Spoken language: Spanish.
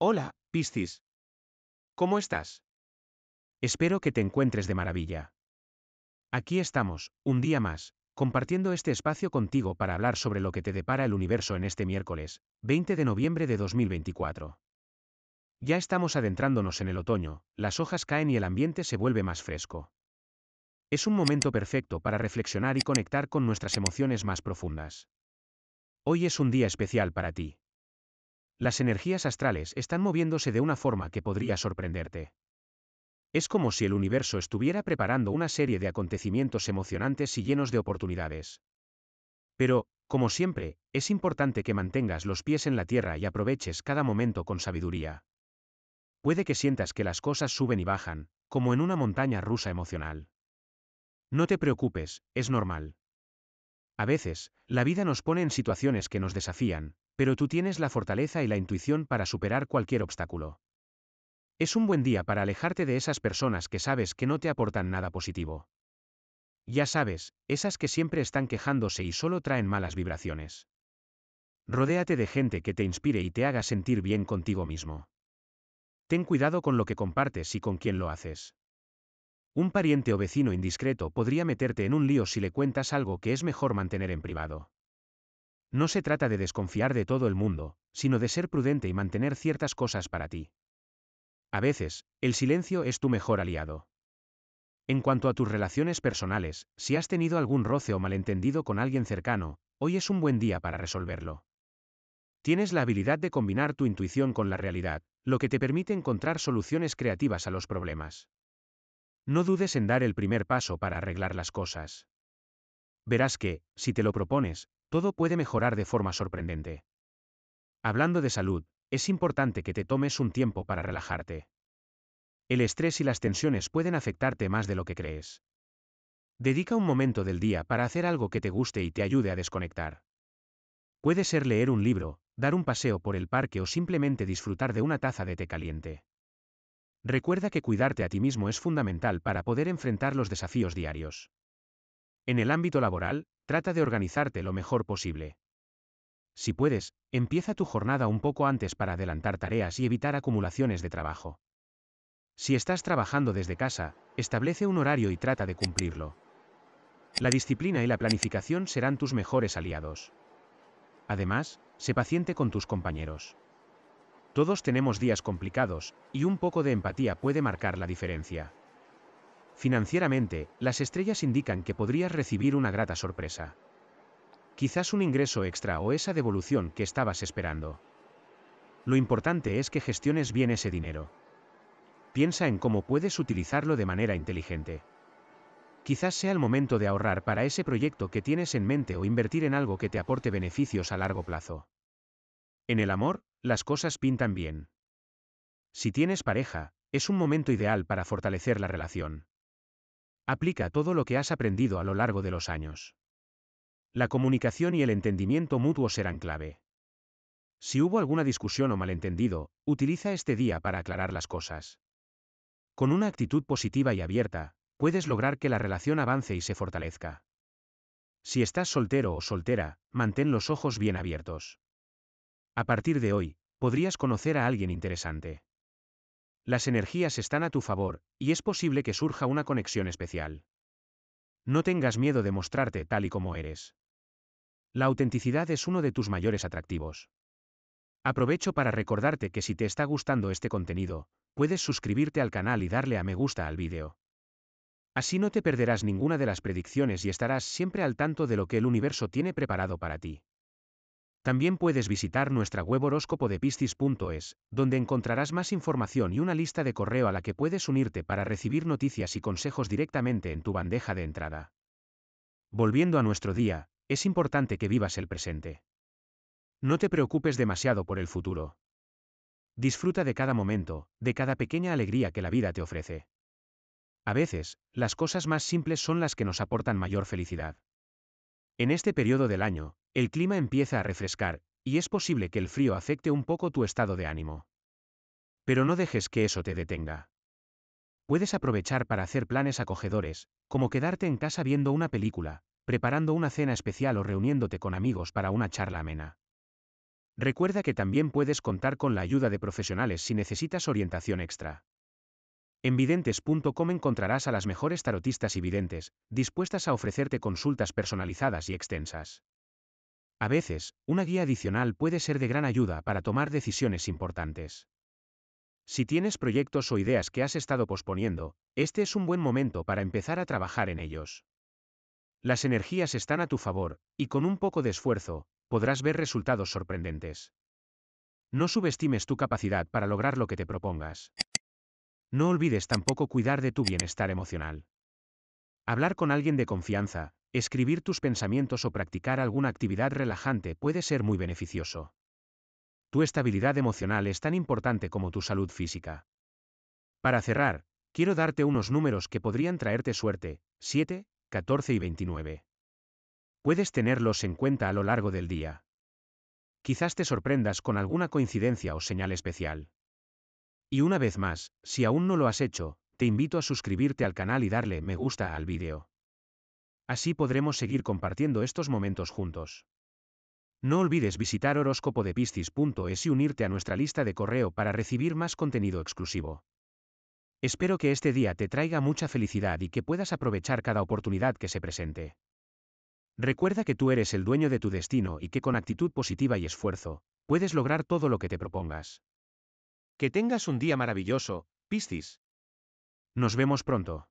Hola, Piscis. ¿Cómo estás? Espero que te encuentres de maravilla. Aquí estamos, un día más, compartiendo este espacio contigo para hablar sobre lo que te depara el universo en este miércoles, 20 de noviembre de 2024. Ya estamos adentrándonos en el otoño, las hojas caen y el ambiente se vuelve más fresco. Es un momento perfecto para reflexionar y conectar con nuestras emociones más profundas. Hoy es un día especial para ti. Las energías astrales están moviéndose de una forma que podría sorprenderte. Es como si el universo estuviera preparando una serie de acontecimientos emocionantes y llenos de oportunidades. Pero, como siempre, es importante que mantengas los pies en la tierra y aproveches cada momento con sabiduría. Puede que sientas que las cosas suben y bajan, como en una montaña rusa emocional. No te preocupes, es normal. A veces, la vida nos pone en situaciones que nos desafían, pero tú tienes la fortaleza y la intuición para superar cualquier obstáculo. Es un buen día para alejarte de esas personas que sabes que no te aportan nada positivo. Ya sabes, esas que siempre están quejándose y solo traen malas vibraciones. Rodéate de gente que te inspire y te haga sentir bien contigo mismo. Ten cuidado con lo que compartes y con quién lo haces. Un pariente o vecino indiscreto podría meterte en un lío si le cuentas algo que es mejor mantener en privado. No se trata de desconfiar de todo el mundo, sino de ser prudente y mantener ciertas cosas para ti. A veces, el silencio es tu mejor aliado. En cuanto a tus relaciones personales, si has tenido algún roce o malentendido con alguien cercano, hoy es un buen día para resolverlo. Tienes la habilidad de combinar tu intuición con la realidad, lo que te permite encontrar soluciones creativas a los problemas. No dudes en dar el primer paso para arreglar las cosas. Verás que, si te lo propones, todo puede mejorar de forma sorprendente. Hablando de salud, es importante que te tomes un tiempo para relajarte. El estrés y las tensiones pueden afectarte más de lo que crees. Dedica un momento del día para hacer algo que te guste y te ayude a desconectar. Puede ser leer un libro, dar un paseo por el parque o simplemente disfrutar de una taza de té caliente. Recuerda que cuidarte a ti mismo es fundamental para poder enfrentar los desafíos diarios. En el ámbito laboral, Trata de organizarte lo mejor posible. Si puedes, empieza tu jornada un poco antes para adelantar tareas y evitar acumulaciones de trabajo. Si estás trabajando desde casa, establece un horario y trata de cumplirlo. La disciplina y la planificación serán tus mejores aliados. Además, sé paciente con tus compañeros. Todos tenemos días complicados, y un poco de empatía puede marcar la diferencia. Financieramente, las estrellas indican que podrías recibir una grata sorpresa. Quizás un ingreso extra o esa devolución que estabas esperando. Lo importante es que gestiones bien ese dinero. Piensa en cómo puedes utilizarlo de manera inteligente. Quizás sea el momento de ahorrar para ese proyecto que tienes en mente o invertir en algo que te aporte beneficios a largo plazo. En el amor, las cosas pintan bien. Si tienes pareja, es un momento ideal para fortalecer la relación. Aplica todo lo que has aprendido a lo largo de los años. La comunicación y el entendimiento mutuo serán clave. Si hubo alguna discusión o malentendido, utiliza este día para aclarar las cosas. Con una actitud positiva y abierta, puedes lograr que la relación avance y se fortalezca. Si estás soltero o soltera, mantén los ojos bien abiertos. A partir de hoy, podrías conocer a alguien interesante. Las energías están a tu favor, y es posible que surja una conexión especial. No tengas miedo de mostrarte tal y como eres. La autenticidad es uno de tus mayores atractivos. Aprovecho para recordarte que si te está gustando este contenido, puedes suscribirte al canal y darle a me gusta al vídeo. Así no te perderás ninguna de las predicciones y estarás siempre al tanto de lo que el universo tiene preparado para ti. También puedes visitar nuestra web horóscopo de piscis.es, donde encontrarás más información y una lista de correo a la que puedes unirte para recibir noticias y consejos directamente en tu bandeja de entrada. Volviendo a nuestro día, es importante que vivas el presente. No te preocupes demasiado por el futuro. Disfruta de cada momento, de cada pequeña alegría que la vida te ofrece. A veces, las cosas más simples son las que nos aportan mayor felicidad. En este periodo del año, el clima empieza a refrescar, y es posible que el frío afecte un poco tu estado de ánimo. Pero no dejes que eso te detenga. Puedes aprovechar para hacer planes acogedores, como quedarte en casa viendo una película, preparando una cena especial o reuniéndote con amigos para una charla amena. Recuerda que también puedes contar con la ayuda de profesionales si necesitas orientación extra. En videntes.com encontrarás a las mejores tarotistas y videntes, dispuestas a ofrecerte consultas personalizadas y extensas. A veces, una guía adicional puede ser de gran ayuda para tomar decisiones importantes. Si tienes proyectos o ideas que has estado posponiendo, este es un buen momento para empezar a trabajar en ellos. Las energías están a tu favor, y con un poco de esfuerzo, podrás ver resultados sorprendentes. No subestimes tu capacidad para lograr lo que te propongas. No olvides tampoco cuidar de tu bienestar emocional. Hablar con alguien de confianza, Escribir tus pensamientos o practicar alguna actividad relajante puede ser muy beneficioso. Tu estabilidad emocional es tan importante como tu salud física. Para cerrar, quiero darte unos números que podrían traerte suerte, 7, 14 y 29. Puedes tenerlos en cuenta a lo largo del día. Quizás te sorprendas con alguna coincidencia o señal especial. Y una vez más, si aún no lo has hecho, te invito a suscribirte al canal y darle me gusta al vídeo. Así podremos seguir compartiendo estos momentos juntos. No olvides visitar horóscopodepiscis.es y unirte a nuestra lista de correo para recibir más contenido exclusivo. Espero que este día te traiga mucha felicidad y que puedas aprovechar cada oportunidad que se presente. Recuerda que tú eres el dueño de tu destino y que con actitud positiva y esfuerzo, puedes lograr todo lo que te propongas. Que tengas un día maravilloso, Piscis. Nos vemos pronto.